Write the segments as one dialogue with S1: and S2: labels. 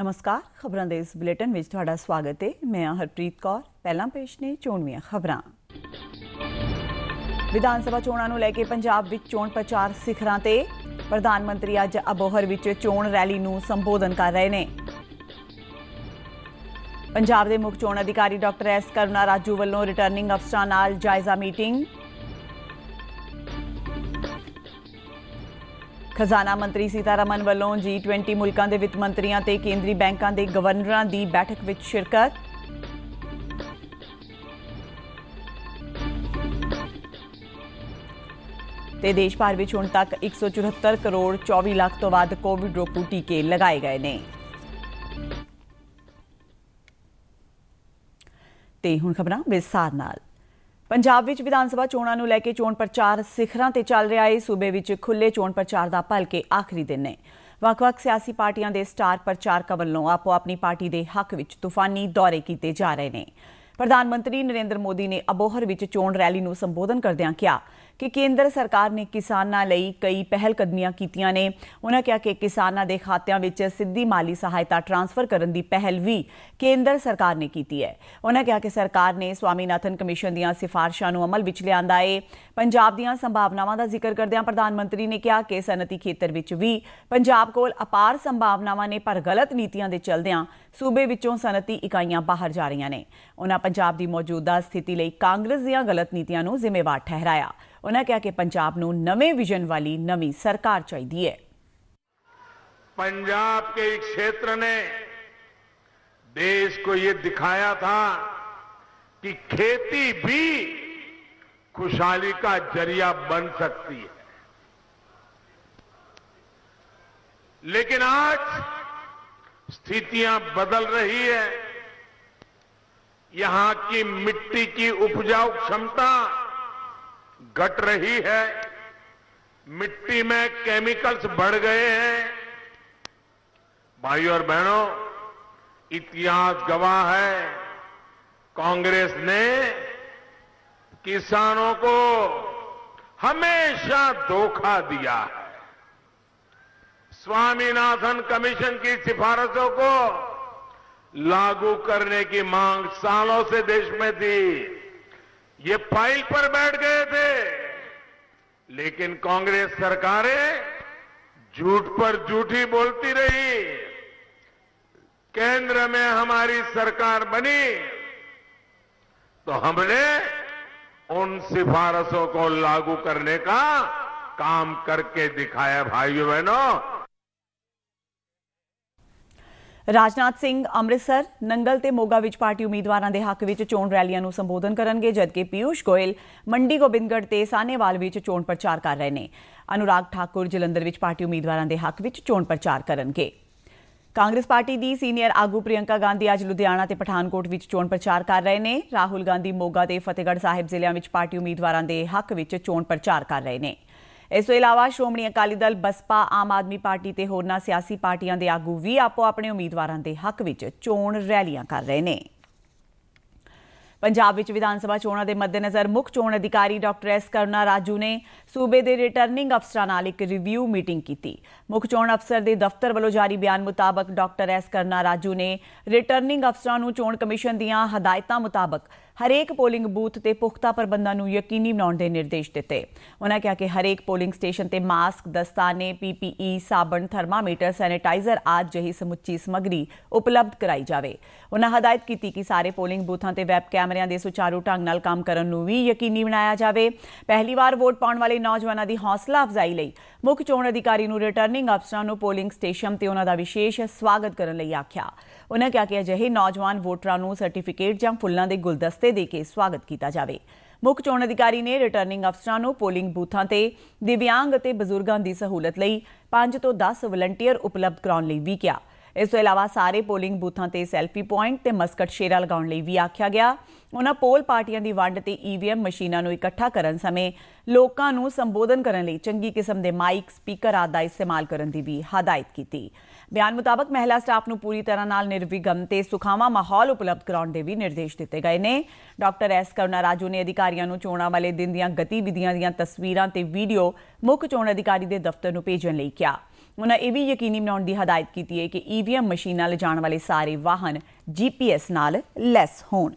S1: ਨਮਸਕਾਰ ਖਬਰਾਂ ਦੇ ਇਸ ਬੁਲੇਟਿਨ ਵਿੱਚ ਤੁਹਾਡਾ ਸਵਾਗਤ ਹੈ ਮੈਂ ਹਰਪ੍ਰੀਤ ਕੌਰ ਪਹਿਲਾਂ ਪੇਸ਼ ਨੇ ਚੋਣਵੀਆਂ ਖਬਰਾਂ ਵਿਧਾਨ ਸਭਾ ਚੋਣਾਂ ਨੂੰ ਲੈ ਕੇ ਪੰਜਾਬ ਵਿੱਚ ਚੋਣ ਪ੍ਰਚਾਰ ਸਿਖਰਾਂ ਤੇ ਪ੍ਰਧਾਨ ਮੰਤਰੀ ਅੱਜ ਅਬੋਹਰ ਵਿੱਚ ਚੋਣ ਰੈਲੀ ਨੂੰ ਸੰਬੋਧਨ ਕਰ ਰਹੇ ਨੇ ਪੰਜਾਬ ਦੇ ਮੁੱਖ ਚੋਣ ਅਧਿਕਾਰੀ ਡਾਕਟਰ ਐਸ ਕਰੁਣਾ ਰਾਜੂ ਵੱਲੋਂ ਰਿਟਰਨਿੰਗ ਅਫਸਰਾਂ ਨਾਲ ਜਾਇਜ਼ਾ ਮੀਟਿੰਗ ਖਜ਼ਾਨਾ ਮੰਤਰੀ ਸੀਤਾਰਮਨ ਵੱਲੋਂ G20 ਮੁਲਕਾਂ ਦੇ ਵਿੱਤ ਮੰਤਰੀਆਂ ਤੇ ਕੇਂਦਰੀ ਬੈਂਕਾਂ ਦੇ ਗਵਰਨਰਾਂ ਦੀ ਬੈਠਕ ਵਿੱਚ ਸ਼ਿਰਕਤ ਤੇ ਦੇਸ਼ ਭਰ ਵਿੱਚ ਹੁਣ ਤੱਕ 174 ਕਰੋੜ 24 ਲੱਖ ਤੋਂ ਵੱਧ ਕੋਵਿਡ ਰੋਕੂ ਟੀਕੇ ਲਗਾਏ ਗਏ ਨੇ ਤੇ ਹੁਣ ਖਬਰਾਂ ਵਿਸਥਾਰ ਨਾਲ ਪੰਜਾਬ ਵਿੱਚ ਵਿਧਾਨ ਸਭਾ ਚੋਣਾਂ ਨੂੰ ਲੈ ਕੇ ਚੋਣ ਪ੍ਰਚਾਰ ਸਿਖਰਾਂ ਤੇ ਚੱਲ ਰਿਹਾ ਹੈ ਸੂਬੇ ਵਿੱਚ ਖੁੱਲੇ ਚੋਣ ਪ੍ਰਚਾਰ ਦਾ ਭਲਕੇ ਆਖਰੀ ਦਿਨ ਹੈ ਵੱਖ-ਵੱਖ ਸਿਆਸੀ ਪਾਰਟੀਆਂ ਦੇ ਸਟਾਰ ਪ੍ਰਚਾਰਕਾਂ ਵੱਲੋਂ ਆਪੋ ਆਪਣੀ ਪਾਰਟੀ ਦੇ ਹੱਕ ਵਿੱਚ ਤੂਫਾਨੀ ਦੌਰੇ ਕੀਤੇ ਜਾ ਰਹੇ ਨੇ ਪ੍ਰਧਾਨ ਮੰਤਰੀ ਨਰਿੰਦਰ ਮੋਦੀ ਨੇ ਅਬੋਹਰ ਵਿੱਚ ਚੋਣ ਰੈਲੀ ਨੂੰ ਸੰਬੋਧਨ ਕਰਦਿਆਂ ਕਿਹਾ ਕਿ ਕੇਂਦਰ ਸਰਕਾਰ ਨੇ ਕਿਸਾਨਾਂ ਲਈ ਕਈ ਪਹਿਲ ਕਦਮੀਆਂ ਕੀਤੀਆਂ ਨੇ ਉਹਨਾਂ ਕਿਹਾ ਕਿ ਕਿਸਾਨਾਂ ਦੇ ਖਾਤਿਆਂ ਵਿੱਚ ਸਿੱਧੀ ਮਾਲੀ ਸਹਾਇਤਾ ਟ੍ਰਾਂਸਫਰ ਕਰਨ ਦੀ ਪਹਿਲ ਵੀ ਕੇਂਦਰ ਸਰਕਾਰ ਨੇ ਕੀਤੀ ਹੈ ਉਹਨਾਂ ਕਿਹਾ ਕਿ ਸਰਕਾਰ ਨੇ ਸਵਾਮੀਨਾਥਨ ਕਮਿਸ਼ਨ ਦੀਆਂ ਸਿਫਾਰਿਸ਼ਾਂ ਨੂੰ ਅਮਲ ਵਿੱਚ ਲਿਆਂਦਾ ਹੈ ਪੰਜਾਬ ਦੀਆਂ ਸੰਭਾਵਨਾਵਾਂ ਦਾ ਜ਼ਿਕਰ ਕਰਦਿਆਂ ਪ੍ਰਧਾਨ ਮੰਤਰੀ ਨੇ ਕਿਹਾ ਕਿ ਸਨਅਤੀ ਖੇਤਰ ਵਿੱਚ ਵੀ ਪੰਜਾਬ ਕੋਲ ਅਪਾਰ ਸੰਭਾਵਨਾਵਾਂ ਨੇ ਪਰ ਗਲਤ ਨੀਤੀਆਂ ਦੇ ਚਲਦਿਆਂ ਸੂਬੇ ਵਿੱਚੋਂ ਸਨਅਤੀ ਇਕਾਈਆਂ ਬਾਹਰ ਜਾ ਰਹੀਆਂ ਨੇ ਉਹਨਾਂ पंजाब की मौजूदा स्थिति कांग्रेस दलत नीतियां जिम्मेवार ठहराया उन्होंने कहा कि पंजाब को नवे विजन वाली नवी सरकार चाहती है
S2: पंजाब के क्षेत्र ने देश को यह दिखाया था कि खेती भी खुशहाली का जरिया बन सकती है लेकिन आज स्थितियां बदल रही है यहां की मिट्टी की उपजाऊ क्षमता घट रही है मिट्टी में केमिकल्स बढ़ गए हैं भाइयों और बहनों इतिहास गवाह है कांग्रेस ने किसानों को हमेशा धोखा दिया है स्वामीनाथन कमीशन की सिफारिशों को लागू करने की मांग सालों से देश में थी ये फाइल पर बैठ गए थे लेकिन कांग्रेस सरकारें झूठ पर झूठी बोलती रही केंद्र में हमारी सरकार बनी तो हमने उन सिफारसों को लागू करने का काम करके दिखाया भाइयों बहनों
S1: ਰਾਜਨਾਥ ਸਿੰਘ ਅੰਮ੍ਰਿਤਸਰ ਨੰਗਲ ਤੇ ਮੋਗਾ ਵਿੱਚ ਪਾਰਟੀ ਉਮੀਦਵਾਰਾਂ ਦੇ ਹੱਕ ਵਿੱਚ ਚੋਣ ਰੈਲੀਆਂ ਨੂੰ ਸੰਬੋਧਨ ਕਰਨਗੇ ਜਦਕਿ ਪਿਊਸ਼ ਗੋਇਲ ਮੰਡੀ ਗੋਬਿੰਦਗੜ੍ਹ ਤੇ ਸਾਨੇਵਾਲ ਵਿੱਚ ਚੋਣ ਪ੍ਰਚਾਰ ਕਰ ਰਹੇ ਨੇ ਅਨੁਰਾਗ ਠਾਕੁਰ ਜਲੰਧਰ ਵਿੱਚ ਪਾਰਟੀ ਉਮੀਦਵਾਰਾਂ ਦੇ ਹੱਕ ਵਿੱਚ ਚੋਣ ਪ੍ਰਚਾਰ ਕਰਨਗੇ ਕਾਂਗਰਸ ਪਾਰਟੀ ਦੀ ਸੀਨੀਅਰ ਆਗੂ ਪ੍ਰਿਯੰਕਾ ਗਾਂਧੀ ਅੱਜ ਲੁਧਿਆਣਾ ਤੇ ਪਠਾਨਕੋਟ ਵਿੱਚ ਚੋਣ ਪ੍ਰਚਾਰ ਕਰ ਰਹੇ ਨੇ ਰਾਹੁਲ ਗਾਂਧੀ ਮੋਗਾ ਤੇ ਫਤਿਹਗੜ੍ਹ ਸਾਹਿਬ ਜ਼ਿਲ੍ਹਿਆਂ ਵਿੱਚ ਪਾਰਟੀ ਉਮੀਦਵਾਰਾਂ ਦੇ ਹੱਕ ਵਿੱਚ ਚੋਣ ਪ੍ਰਚਾਰ ਕਰ ਰਹੇ ਨੇ ਇਸ ਤੋਂ ਇਲਾਵਾ ਸ਼੍ਰੋਮਣੀ ਅਕਾਲੀ ਦਲ ਬਸਪਾ ਆਮ ਆਦਮੀ ਪਾਰਟੀ ਤੇ ਹੋਰਨਾਂ ਸਿਆਸੀ ਪਾਰਟੀਆਂ ਦੇ ਆਗੂ ਵੀ ਆਪੋ ਆਪਣੇ ਉਮੀਦਵਾਰਾਂ ਦੇ ਹੱਕ ਵਿੱਚ ਚੋਣ ਰੈਲੀਆਂ ਕਰ ਰਹੇ ਨੇ ਪੰਜਾਬ ਵਿੱਚ ਵਿਧਾਨ ਸਭਾ ਚੋਣਾਂ ਦੇ ਮੱਦੇਨਜ਼ਰ ਮੁੱਖ ਚੋਣ ਅਧਿਕਾਰੀ ਡਾਕਟਰ ਐਸ ਕਰੁਣਾ ਰਾਜੂ ਨੇ ਸੂਬੇ ਦੇ ਰਿਟਰਨਿੰਗ ਅਫਸਰਾਂ ਨਾਲ ਇੱਕ ਰਿਵਿਊ ਮੀਟਿੰਗ ਕੀਤੀ ਮੁੱਖ ਚੋਣ ਅਫਸਰ ਦੇ ਦਫ਼ਤਰ ਵੱਲੋਂ ਜਾਰੀ ਬਿਆਨ ਮੁਤਾਬਕ ਡਾਕਟਰ ਐਸ ਕਰੁਣਾ ਰਾਜੂ ਨੇ ਰਿਟਰਨਿੰਗ ਅਫਸਰਾਂ ਨੂੰ ਚੋਣ ਕਮਿਸ਼ਨ ਦੀਆਂ ਹਦਾਇਤਾਂ ਮੁਤਾਬਕ ਹਰੇਕ ਪੋਲਿੰਗ ਬੂਥ ਤੇ ਪੁਖਤਾ ਪ੍ਰਬੰਧਾਂ ਨੂੰ ਯਕੀਨੀ ਬਣਾਉਣ ਦੇ ਨਿਰਦੇਸ਼ ਦਿੱਤੇ ਉਹਨਾਂ ਕਿਹਾ ਕਿ ਹਰੇਕ ਪੋਲਿੰਗ ਸਟੇਸ਼ਨ ਤੇ ਮਾਸਕ ਦਸਤਾਨੇ ਪੀਪੀਈ ਸਾਬਣ ਥਰਮਾਮੀਟਰ ਸੈਨੀਟਾਈਜ਼ਰ ਆਦਿ ਜਿਹੀ ਸਮੁੱਚੀ ਸਮਗਰੀ ਉਪਲਬਧ ਕਰਾਈ ਜਾਵੇ ਉਹਨਾਂ ਹਦਾਇਤ ਕੀਤੀ ਕਿ ਸਾਰੇ ਪੋਲਿੰਗ ਬੂਥਾਂ ਤੇ ਵੈਬ ਕੈਮਰਿਆਂ ਦੇ ਸੁਚਾਰੂ ਢੰਗ ਨਾਲ ਕੰਮ ਕਰਨ ਨੂੰ ਵੀ ਯਕੀਨੀ ਬਣਾਇਆ ਜਾਵੇ ਪਹਿਲੀ ਵਾਰ ਵੋਟ ਪਾਉਣ ਵਾਲੇ ਨੌਜਵਾਨਾਂ ਦੀ ਹੌਸਲਾ ਅਫਜ਼ਾਈ ਲਈ ਮੁੱਖ ਚੋਣ ਅਧਿਕਾਰੀ ਨੂੰ ਰਿਟਰਨਿੰਗ ਅਫਸਰਾਂ ਨੂੰ ਪੋਲਿੰਗ ਸਟੇਸ਼ਨ ਤੇ ਉਹਨਾਂ ਦਾ ਵਿਸ਼ੇਸ਼ ਸਵਾਗਤ ਕਰਨ ਲਈ ਆਖਿਆ ਉਹਨਾਂ ਕਿਹਾ ਕਿ ਅਜਿਹੇ ਨੌਜਵਾਨ ਵੋਟਰਾਂ ਨੂੰ ਸਰਟੀਫਿਕੇਟ ਜਾਂ ਫੁੱਲਾਂ ਦੇ ਗੁਲਦਸਤੇ ਤੋਹਫੇ ਦੇ ਕੇ ਸਵਾਗਤ ਕੀਤਾ ਜਾਵੇ ਮੁੱਖ ਚੋਣ ਅਧਿਕਾਰੀ ਨੇ ਰਿਟਰਨਿੰਗ ਅਫਸਰਾਂ ਨੂੰ ਪੋਲਿੰਗ ਬੂਥਾਂ ਤੇ ਦਿਵਿਆਂਗ ਅਤੇ ਬਜ਼ੁਰਗਾਂ ਦੀ ਸਹੂਲਤ ਲਈ 5 ਤੋਂ 10 ਵਲੰਟੀਅਰ ਉਪਲਬਧ ਕਰਾਉਣ ਲਈ ਵੀ ਕਿਹਾ ਇਸ ਤੋਂ ਇਲਾਵਾ ਸਾਰੇ ਪੋਲਿੰਗ ਬੂਥਾਂ ਤੇ ਸੈਲਫੀ ਪੁਆਇੰਟ ਤੇ ਮਸਕਟ ਸ਼ੇਰਾ ਲਗਾਉਣ ਲਈ ਵੀ ਆਖਿਆ ਗਿਆ ਉਹਨਾਂ ਪੋਲ ਪਾਰਟੀਆਂ ਦੀ ਵੰਡ ਤੇ ਈਵੀਐਮ e ਮਸ਼ੀਨਾਂ ਨੂੰ ਇਕੱਠਾ ਕਰਨ ਸਮੇਂ ਲੋਕਾਂ ਨੂੰ ਸੰਬੋਧਨ ਕਰਨ ਲਈ ਚੰਗੀ ਕਿਸਮ ਦੇ ਮਾਈਕ ਸਪੀਕਰ ਆਦਿ ਦਾ ਇਸਤੇਮਾਲ ਕਰਨ ਦੀ ਵੀ ਹਦਾਇਤ ਕੀਤੀ ਬਿਆਨ ਮੁਤਾਬਕ ਮਹਿਲਾ ਸਟਾਫ ਨੂੰ ਪੂਰੀ ਤਰ੍ਹਾਂ ਨਾਲ ਨਿਰਵਿਘਨ ਤੇ ਸੁਖਾਵਾ ਮਾਹੌਲ ਉਪਲਬਧ ਕਰਾਉਣ ਦੇ ਵੀ ਨਿਰਦੇਸ਼ ਦਿੱਤੇ ਗਏ ਨੇ ਡਾਕਟਰ ਐਸ ਕਰੁਣਾ ਰਾਜੂ ਨੇ ਅਧਿਕਾਰੀਆਂ ਨੂੰ ਚੋਣਾਂ ਵਾਲੇ ਦਿਨ ਦੀਆਂ ਗਤੀਵਿਧੀਆਂ ਦੀਆਂ ਤਸਵੀਰਾਂ ਤੇ ਵੀਡੀਓ ਮੁੱਖ ਚੋਣ ਅਧਿਕਾਰੀ ਦੇ ਦਫ਼ਤਰ ਨੂੰ ਭੇਜਣ ਲਈ ਕਿਹਾ ਉਹਨਾਂ ਇਹ ਵੀ ਯਕੀਨੀ ਬਣਾਉਣ ਦੀ ਹਦਾਇਤ ਕੀਤੀ ਹੈ ਕਿ ਈਵੀਐਮ ਮਸ਼ੀਨਾਂ ਲਿਜਾਣ ਵਾਲੇ ਸਾਰੇ ਵਾਹਨ ਜੀਪੀਐਸ ਨਾਲ ਲੈਸ ਹੋਣ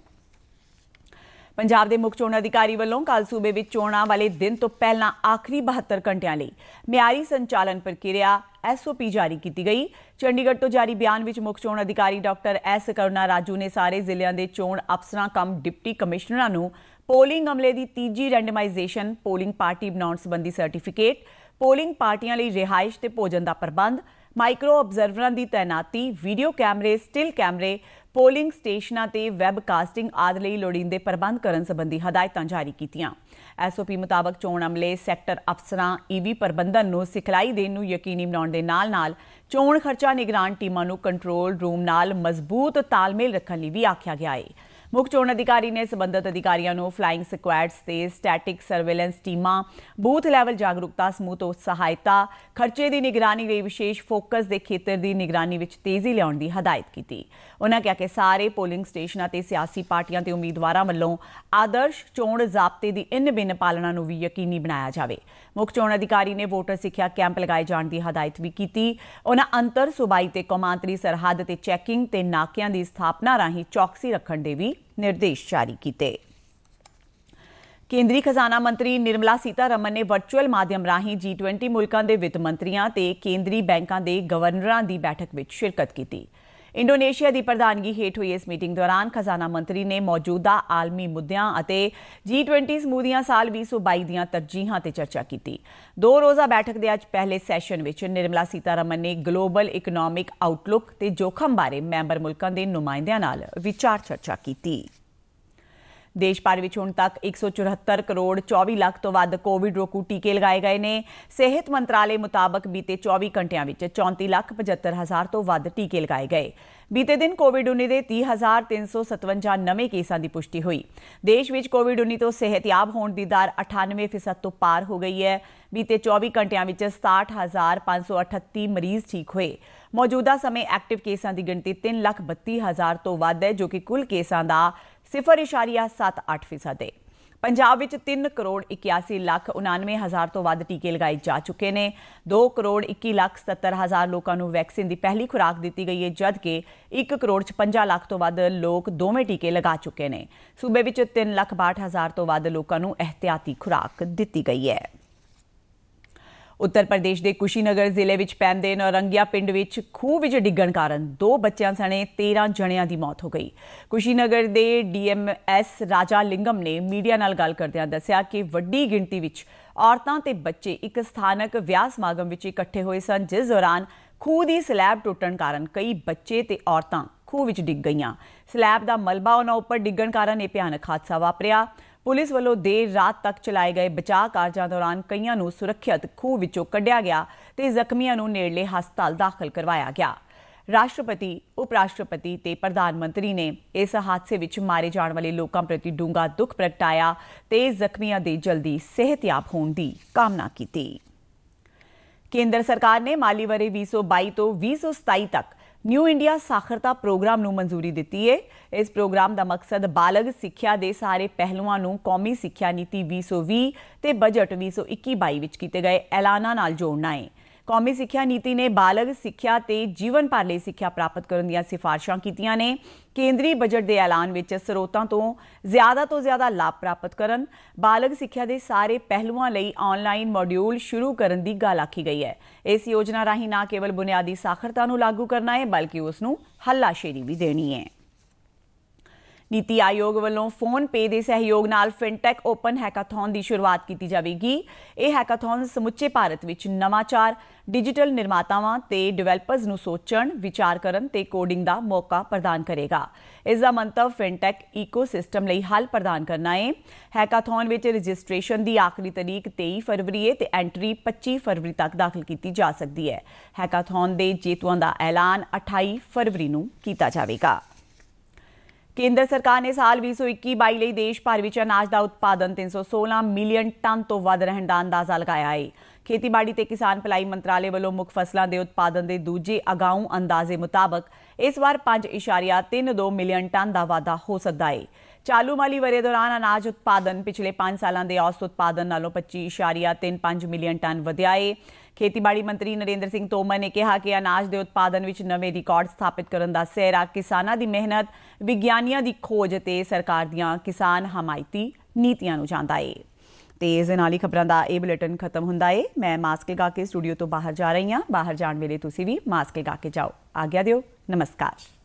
S1: ਪੰਜਾਬ ਦੇ ਮੁੱਖ ਚੋਣ ਅਧਿਕਾਰੀ ਵੱਲੋਂ ਕੱਲ ਸੂਬੇ ਵਿੱਚ ਚੋਣਾਂ ਵਾਲੇ ਦਿਨ ਤੋਂ ਪਹਿਲਾਂ ਆਖਰੀ 72 ਘੰਟਿਆਂ ਲਈ ਮਿਆਰੀ ਸੰਚਾਲਨ ਪ੍ਰਕਿਰਿਆ ਐਸਓਪੀ ਜਾਰੀ ਕੀਤੀ ਗਈ ਚੰਡੀਗੜ੍ਹ ਤੋਂ ਜਾਰੀ ਬਿਆਨ ਵਿੱਚ ਮੁੱਖ ਚੋਣ ਅਧਿਕਾਰੀ ਡਾਕਟਰ ਐਸ ਕਰੁਣਾ ਰਾਜੂ ਨੇ ਸਾਰੇ ਜ਼ਿਲ੍ਹਿਆਂ ਦੇ ਚੋਣ ਅਫਸਰਾਂ ਕਮ ਡਿਪਟੀ ਕਮਿਸ਼ਨਰਾਂ ਨੂੰ ਪੋਲਿੰਗ ਅਮਲੇ ਦੀ ਤੀਜੀ ਰੈਂਡਮਾਈਜੇਸ਼ਨ ਪੋਲਿੰਗ ਪਾਰਟੀ ਬਣਾਉਣ ਸੰਬੰਧੀ ਸਰਟੀਫਿਕੇਟ ਪੋਲਿੰਗ ਪਾਰਟੀਆਂ ਲਈ ਰਿਹਾਇਸ਼ ਤੇ ਭੋਜਨ ਦਾ ਪ੍ਰਬੰਧ ਮਾਈਕਰੋ ਆਬਜ਼ਰਵਰਾਂ ਦੀ ਤਾਇਨਾਤੀ ਵੀਡੀਓ ਕੈਮਰੇ ਸਟਿਲ ਕੈਮਰੇ ਪੋਲਿੰਗ ਸਟੇਸ਼ਨਾਂ ਤੇ ਵੈਬਕਾਸਟਿੰਗ ਆਦਿ ਲਈ ਲੋੜੀਂਦੇ ਪ੍ਰਬੰਧ ਕਰਨ ਸੰਬੰਧੀ ਹਦਾਇਤਾਂ ਜਾਰੀ ਕੀਤੀਆਂ ਐਸਓਪੀ ਮੁਤਾਬਕ ਚੋਣ ਅਮਲੇ ਸੈਕਟਰ ਅਫਸਰਾਂ ਈਵੀ e ਪ੍ਰਬੰਧਨ ਨੂੰ ਸਿਖਲਾਈ ਦੇਣ ਨੂੰ ਯਕੀਨੀ ਬਣਾਉਣ ਦੇ ਨਾਲ-ਨਾਲ ਚੋਣ ਖਰਚਾ ਨਿਗਰਾਨ ਟੀਮਾਂ ਨੂੰ ਕੰਟਰੋਲ ਰੂਮ ਨਾਲ ਮਜ਼ਬੂਤ ਤਾਲਮੇਲ ਰੱਖਣ ਲਈ ਵੀ ਆਖਿਆ ਗਿਆ ਹੈ ਮੁੱਖ ਚੋਣ ਅਧਿਕਾਰੀ ਨੇ ਸਬੰਧਤ ਅਧਿਕਾਰੀਆਂ ਨੂੰ ਫਲਾਈਂਗ ਸਕੁਐਡਸ ਤੇ ਸਟੈਟਿਕ ਸਰਵੇਲੈਂਸ ਟੀਮਾਂ ਬੂਥ ਲੈਵਲ ਜਾਗਰੂਕਤਾ ਸਮੂਹ ਤੋਂ ਸਹਾਇਤਾ ਖਰਚੇ ਦੀ ਨਿਗਰਾਨੀ ਲਈ ਵਿਸ਼ੇਸ਼ ਫੋਕਸ ਦੇ ਖੇਤਰ ਦੀ ਨਿਗਰਾਨੀ ਵਿੱਚ ਤੇਜ਼ੀ ਲਿਆਉਣ ਦੀ ਹਦਾਇਤ ਕੀਤੀ ਉਹਨਾਂ ਕਿਹਾ ਕਿ ਸਾਰੇ ਪੋਲਿੰਗ ਸਟੇਸ਼ਨਾਂ ਤੇ ਸਿਆਸੀ ਪਾਰਟੀਆਂ ਤੇ ਉਮੀਦਵਾਰਾਂ ਵੱਲੋਂ ਆਦਰਸ਼ ਚੋਣ ਜ਼ਾਬਤੇ ਦੀ ਇਨ ਬਿਨ ਪਾਲਣਾ ਨੂੰ ਵੀ ਯਕੀਨੀ ਬਣਾਇਆ ਜਾਵੇ ਮੁੱਖ ਚੋਣ ਅਧਿਕਾਰੀ ਨੇ ਵੋਟਰ ਸਿੱਖਿਆ ਕੈਂਪ ਲਗਾਏ ਜਾਣ ਦੀ ਹਦਾਇਤ ਵੀ ਕੀਤੀ ਉਹਨਾਂ ਅੰਤਰ ਸੁਬਾਈ ਤੇ ਕੌਮਾਂਤਰੀ ਸਰਹੱਦ ਤੇ ਚੈਕਿੰਗ ਤੇ ਨਾਕਿਆਂ ਦੀ ਸਥਾਪਨਾ ਰਾਹੀਂ ਚੌਕਸੀ ਰੱਖਣ ਦੇ ਵੀ ਨਿਰਦੇਸ਼ ਜਾਰੀ ਕੀਤੇ ਕੇਂਦਰੀ ਖਜ਼ਾਨਾ ਮੰਤਰੀ ਨਿਰਮਲਾ ਸੀਤਾਰਮਨ ਨੇ ਵਰਚੁਅਲ ਮਾਧਿਅਮ ਰਾਹੀਂ G20 ਮੁਲਕਾਂ ਦੇ ਵਿੱਤ ਮੰਤਰੀਆਂ ਤੇ ਕੇਂਦਰੀ ਬੈਂਕਾਂ ਦੇ ਗਵਰਨਰਾਂ ਦੀ ਬੈਠਕ ਵਿੱਚ ਸ਼ਿਰਕਤ ਕੀਤੀ। ਇੰਡੋਨੇਸ਼ੀਆ ਦੀ ਪ੍ਰਧਾਨਗੀ ਹੇਠ ਹੋਈ ਇਸ ਮੀਟਿੰਗ ਦੌਰਾਨ ਖਜ਼ਾਨਾ ਮੰਤਰੀ ਨੇ ਮੌਜੂਦਾ ਆਲਮੀ ਮੁੱਦਿਆਂ ਅਤੇ ਜੀ20 ਸਮੂਦੀਆਂ ਸਾਲ 2022 ਦੀਆਂ ਤਰਜੀਹਾਂ ਤੇ ਚਰਚਾ ਕੀਤੀ ਦੋ ਰੋਜ਼ਾ ਬੈਠਕ ਦੇ ਅੱਜ ਪਹਿਲੇ ਸੈਸ਼ਨ ਵਿੱਚ ਨਿਰਮਲਾ ਸੀਤਾਰਮਨ ਨੇ ਗਲੋਬਲ ਇਕਨੋਮਿਕ ਆਊਟਲੁੱਕ ਤੇ ਜੋਖਮ ਬਾਰੇ ਮੈਂਬਰ ਮੁਲਕਾਂ ਦੇ ਨੁਮਾਇੰਦਿਆਂ ਨਾਲ ਵਿਚਾਰ ਚਰਚਾ ਕੀਤੀ ਦੇਸ਼ ਭਰ ਵਿੱਚ ਹੁਣ ਤੱਕ 174 ਕਰੋੜ 24 ਲੱਖ ਤੋਂ ਵੱਧ ਕੋਵਿਡ ਰੋਕੂ ਟੀਕੇ ਲਗਾਏ ਗਏ ਨੇ ਸਿਹਤ ਮੰਤਰਾਲੇ ਮੁਤਾਬਕ ਬੀਤੇ 24 ਘੰਟਿਆਂ ਵਿੱਚ 34 ਲੱਖ 75 ਹਜ਼ਾਰ ਤੋਂ ਵੱਧ ਟੀਕੇ ਲਗਾਏ ਗਏ ਬੀਤੇ ਦਿਨ ਕੋਵਿਡ-19 ਦੇ 30357 ਨਵੇਂ ਕੇਸਾਂ ਦੀ ਪੁਸ਼ਟੀ ਹੋਈ ਦੇਸ਼ ਵਿੱਚ ਕੋਵਿਡ-19 ਤੋਂ ਸਿਹਤਯਾਬ ਹੋਣ ਦੀ ਦਰ 98% ਤੋਂ ਪਾਰ ਹੋ ਗਈ ਹੈ ਬੀਤੇ 24 ਘੰਟਿਆਂ ਵਿੱਚ 60538 ਮਰੀਜ਼ ਠੀਕ ਹੋਏ ਮੌਜੂਦਾ ਸਮੇਂ ਐਕਟਿਵ ਕੇਸਾਂ ਦੀ ਗਿਣਤੀ 332000 ਤੋਂ ਵੱਧ ਹੈ ਜੋ ਕਿ ਕੁੱਲ ਕੇਸਾਂ ਦਾ 0.78% ਹੈ ਪੰਜਾਬ ਵਿੱਚ 3 ਕਰੋੜ 81 ਲੱਖ 99 ਹਜ਼ਾਰ ਤੋਂ ਵੱਧ ਟੀਕੇ ਲਗਾਏ ਜਾ ਚੁੱਕੇ ਨੇ 2 ਕਰੋੜ 21 ਲੱਖ 70 ਹਜ਼ਾਰ ਲੋਕਾਂ ਨੂੰ ਵੈਕਸੀਨ ਦੀ ਪਹਿਲੀ ਖੁਰਾਕ ਦਿੱਤੀ ਗਈ ਹੈ ਜਦ ਕਿ 1 ਕਰੋੜ 56 ਲੱਖ ਤੋਂ ਵੱਧ ਲੋਕ ਦੋਵੇਂ ਟੀਕੇ ਲਗਾ ਚੁੱਕੇ ਨੇ ਸੂਬੇ ਵਿੱਚ 3 ਲੱਖ 62 ਹਜ਼ਾਰ ਤੋਂ ਵੱਧ ਲੋਕਾਂ ਨੂੰ ਇਹਤਿਆਤੀ ਖੁਰਾਕ ਦਿੱਤੀ ਗਈ ਹੈ ਉੱਤਰ ਪ੍ਰਦੇਸ਼ ਦੇ ਕੁਸ਼ੀਨਗਰ ਜ਼ਿਲ੍ਹੇ ਵਿੱਚ ਪੈਂਦੇ ਨੌਰੰਗਿਆ ਪਿੰਡ ਵਿੱਚ ਖੂਹ ਵਿੱਚ ਡਿੱਗਣ ਕਾਰਨ ਦੋ ਬੱਚਿਆਂ ਸਣੇ 13 ਜਣਿਆਂ ਦੀ ਮੌਤ ਹੋ ਗਈ ਕੁਸ਼ੀਨਗਰ ਦੇ ਡੀਐਮਐਸ ਰਾਜਾ ਲਿੰਗਮ ਨੇ ਮੀਡੀਆ ਨਾਲ ਗੱਲ ਕਰਦਿਆਂ ਦੱਸਿਆ ਕਿ ਵੱਡੀ ਗਿਣਤੀ ਵਿੱਚ ਔਰਤਾਂ ਤੇ ਬੱਚੇ ਇੱਕ ਸਥਾਨਕ ਵਿਆਹ ਸਮਾਗਮ ਵਿੱਚ ਇਕੱਠੇ ਹੋਏ ਸਨ ਜਿਸ ਦੌਰਾਨ ਖੂਹ ਦੀ ਸਲੈਬ ਟੁੱਟਣ ਕਾਰਨ ਕਈ ਬੱਚੇ ਤੇ ਔਰਤਾਂ ਖੂਹ ਵਿੱਚ ਡਿੱਗ ਗਈਆਂ ਸਲੈਬ ਦਾ ਮਲਬਾ ਉਹਨਾਂ ਉੱਪਰ ਡਿੱਗਣ ਕਾਰਨ ਇਹ ਭਿਆਨਕ ਹਾਦਸਾ ਵਾਪਰਿਆ ਪੁਲਿਸ ਵੱਲੋਂ ਦੇਰ ਰਾਤ ਤੱਕ ਚਲਾਏ ਗਏ ਬਚਾਅ ਕਾਰਜਾਂ ਦੌਰਾਨ ਕਈਆਂ ਨੂੰ ਸੁਰੱਖਿਅਤ ਖੂਹ ਵਿੱਚੋਂ ਕੱਢਿਆ ਗਿਆ ਤੇ ਜ਼ਖਮੀਆਂ ਨੂੰ ਨੇੜਲੇ ਹਸਪਤਾਲ ਦਾਖਲ ਕਰਵਾਇਆ ਗਿਆ ਰਾਸ਼ਟਰਪਤੀ ਉਪ ਰਾਸ਼ਟਰਪਤੀ ਤੇ ਪ੍ਰਧਾਨ ਮੰਤਰੀ ਨੇ ਇਸ ਹਾਦਸੇ ਵਿੱਚ ਮਾਰੇ ਜਾਣ ਵਾਲੇ ਲੋਕਾਂ ਪ੍ਰਤੀ ਡੂੰਘਾ ਦੁੱਖ ਪ੍ਰਗਟਾਇਆ ਤੇ ਜ਼ਖਮੀਆਂ ਦੇ ਜਲਦੀ ਸਿਹਤਯਾਬ ਹੋਣ ਦੀ ਕਾਮਨਾ ਕੀਤੀ ਕੇਂਦਰ ਸਰਕਾਰ ਨੇ ਮਾਲੀ ਵਰੇ 2022 ਤੋਂ 2027 ਤੱਕ ਨਿਊ ਇੰਡੀਆ ਸਾਖਰਤਾ ਪ੍ਰੋਗਰਾਮ ਨੂੰ ਮਨਜ਼ੂਰੀ ਦਿੱਤੀ ਹੈ ਇਸ ਪ੍ਰੋਗਰਾਮ ਦਾ ਮਕਸਦ ਬਾਲਗ ਸਿੱਖਿਆ ਦੇ ਸਾਰੇ ਪਹਿਲੂਆਂ ਨੂੰ ਕੌਮੀ ਸਿੱਖਿਆ ਨੀਤੀ 2020 ਤੇ ਬਜਟ 2021-22 ਵਿੱਚ ਕੀਤੇ ਗਏ ਐਲਾਨਾਂ ਨਾਲ ਜੋੜਨਾ ਹੈ ਕੌਮੀ ਸਿੱਖਿਆ ਨੀਤੀ ਨੇ ਬਾਲਗ ਸਿੱਖਿਆ ਤੇ ਜੀਵਨ ਭਰ ਲਈ ਸਿੱਖਿਆ ਪ੍ਰਾਪਤ ਕਰਨ ਦੀਆਂ ਸਿਫਾਰਸ਼ਾਂ ਕੀਤੀਆਂ ਨੇ ਕੇਂਦਰੀ ਬਜਟ ਦੇ ਐਲਾਨ ਵਿੱਚ ਸਰੋਤਾਂ ਤੋਂ ਜ਼ਿਆਦਾ ਤੋਂ ਜ਼ਿਆਦਾ ਲਾਭ ਪ੍ਰਾਪਤ ਕਰਨ ਬਾਲਗ ਸਿੱਖਿਆ ਦੇ ਸਾਰੇ ਪਹਿਲੂਆਂ ਲਈ ਆਨਲਾਈਨ ਮੋਡਿਊਲ ਸ਼ੁਰੂ ਕਰਨ ਦੀ ਗੱਲ ਆਖੀ ਗਈ ਹੈ ਇਸ ਯੋਜਨਾ ਰਾਹੀਂ ਨਾ ਕੇਵਲ ਬੁਨਿਆਦੀ ਸਾਖਰਤਾ ਨੂੰ ਲਾਗੂ ਕਰਨਾ ਹੈ ਬਲਕਿ ਉਸ ਨੂੰ ਹੱਲਾਸ਼ੇਰੀ ਵੀ ਦੇਣੀ ਹੈ ਨੀਤੀ ਆਯੋਗ ਵੱਲੋਂ ਫੋਨ ਪੇ ਦੇ ਸਹਿਯੋਗ ਨਾਲ ਫਿਨਟੈਕ ਓਪਨ ਹੈਕਾਥੌਨ ਦੀ ਸ਼ੁਰੂਆਤ ਕੀਤੀ ਜਾਵੇਗੀ ਇਹ ਹੈਕਾਥੌਨ ਸਮੁੱਚੇ ਭਾਰਤ ਵਿੱਚ ਨਵਾਚਾਰ ਡਿਜੀਟਲ ਨਿਰਮਾਤਾਵਾਂ ਤੇ ਡਿਵੈਲਪਰਸ ਨੂੰ ਸੋਚਣ ਵਿਚਾਰ ਕਰਨ ਤੇ ਕੋਡਿੰਗ ਦਾ ਮੌਕਾ ਪ੍ਰਦਾਨ ਕਰੇਗਾ ਇਸ ਦਾ ਮੰਤਵ ਫਿਨਟੈਕ ਇਕੋਸਿਸਟਮ ਲਈ ਹੱਲ ਪ੍ਰਦਾਨ ਕਰਨਾ ਹੈ ਹੈਕਾਥੌਨ ਵਿੱਚ ਰਜਿਸਟ੍ਰੇਸ਼ਨ ਦੀ ਆਖਰੀ ਤਾਰੀਖ 23 ਫਰਵਰੀ ਹੈ ਤੇ ਐਂਟਰੀ 25 ਫਰਵਰੀ ਤੱਕ ਦਾਖਲ ਕੀਤੀ ਜਾ ਸਕਦੀ ਹੈ ਹੈਕਾਥੌਨ ਦੇ ਜੇਤੂਆਂ ਦਾ ਐਲਾਨ 28 ਫਰਵਰੀ ਨੂੰ ਕੀਤਾ ਜਾਵੇਗਾ ਕੇਂਦਰ ਸਰਕਾਰ ਨੇ ਸਾਲ 2021-22 ਲਈ ਦੇਸ਼ ਭਰ ਵਿੱਚ ਅਨਾਜ ਦਾ ਉਤਪਾਦਨ 316 ਮਿਲੀਅਨ ਟਨ ਤੋਂ ਵੱਧ ਰਹਿਣ ਦਾ ਅੰਦਾਜ਼ਾ ਲਗਾਇਆ ਹੈ। ਖੇਤੀਬਾੜੀ ਤੇ ਕਿਸਾਨ ਭਲਾਈ ਮੰਤਰਾਲੇ ਵੱਲੋਂ ਮੁੱਖ ਫਸਲਾਂ ਦੇ ਉਤਪਾਦਨ ਦੇ ਦੂਜੇ ਅਗਾਊਂ ਅੰਦਾਜ਼ੇ ਮੁਤਾਬਕ ਇਸ ਵਾਰ 5.32 ਮਿਲੀਅਨ ਟਨ ਦਾ ਵਾਧਾ ਹੋ ਸਕਦਾ ਹੈ। ਚਾਲੂ ਮਾਲੀ ਵਰੇ ਦੌਰਾਨ ਅਨਾਜ ਉਤਪਾਦਨ ਪਿਛਲੇ 5 ਸਾਲਾਂ ਦੇ ਔਸਤ ਉਤਪਾਦਨ ਨਾਲੋਂ 25.35 ਮਿਲੀਅਨ ਟਨ ਵਧਿਆ ਹੈ ਖੇਤੀਬਾੜੀ ਮੰਤਰੀ ਨਰਿੰਦਰ ਸਿੰਘ ਤੋਮਰ ਨੇ ਕਿਹਾ ਕਿ ਅਨਾਜ ਦੇ ਉਤਪਾਦਨ ਵਿੱਚ ਨਵੇਂ ਰਿਕਾਰਡ ਸਥਾਪਿਤ ਕਰਨ ਦਾ ਸਿਹਰਾ ਕਿਸਾਨਾਂ ਦੀ ਮਿਹਨਤ, ਵਿਗਿਆਨੀਆਂ ਦੀ ਖੋਜ ਤੇ ਸਰਕਾਰ ਦੀਆਂ ਕਿਸਾਨ ਹਮਾਇਤੀ ਨੀਤੀਆਂ ਨੂੰ ਜਾਂਦਾ ਹੈ। ਤੇ ਇਸ ਨਾਲ ਹੀ ਖਬਰਾਂ ਦਾ ਇਹ ਬੁਲੇਟਿਨ ਖਤਮ ਹੁੰਦਾ ਹੈ। ਮੈਂ ਮਾਸਕ ਲਗਾ ਕੇ ਸਟੂਡੀਓ ਤੋਂ ਬਾਹਰ ਜਾ ਰਹੀ ਹਾਂ। ਬਾਹਰ ਜਾਣ ਵੇਲੇ ਤੁਸੀਂ ਵੀ ਮਾਸਕ ਲਗਾ ਕੇ ਜਾਓ। ਆਗਿਆ ਦਿਓ। ਨਮਸਕਾਰ।